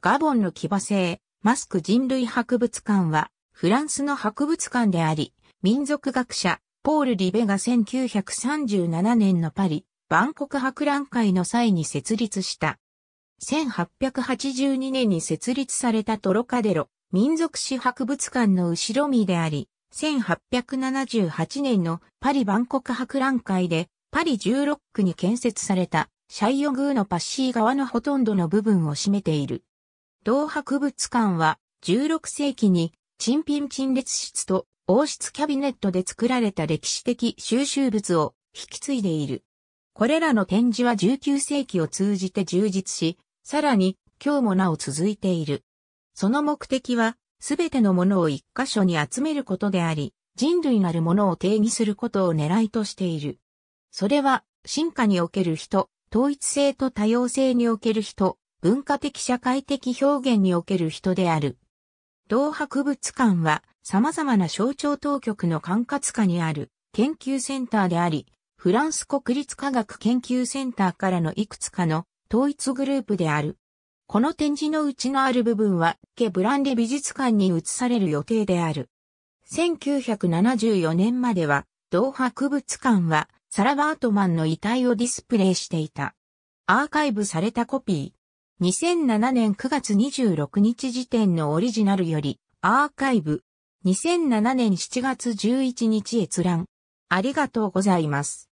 ガボンの騎馬製、マスク人類博物館は、フランスの博物館であり、民族学者、ポール・リベが1937年のパリ、万国博覧会の際に設立した。1882年に設立されたトロカデロ、民族史博物館の後ろ身であり、1878年のパリ万国博覧会で、パリ16区に建設された、シャイオグーのパッシー側のほとんどの部分を占めている。同博物館は16世紀に珍品陳列室と王室キャビネットで作られた歴史的収集物を引き継いでいる。これらの展示は19世紀を通じて充実し、さらに今日もなお続いている。その目的は、すべてのものを一箇所に集めることであり、人類なるものを定義することを狙いとしている。それは、進化における人、統一性と多様性における人、文化的社会的表現における人である。同博物館は様々な省庁当局の管轄下にある研究センターであり、フランス国立科学研究センターからのいくつかの統一グループである。この展示のうちのある部分は、ケブランデ美術館に移される予定である。1974年までは、同博物館は、サラ・バートマンの遺体をディスプレイしていた。アーカイブされたコピー。2007年9月26日時点のオリジナルより、アーカイブ、2007年7月11日閲覧。ありがとうございます。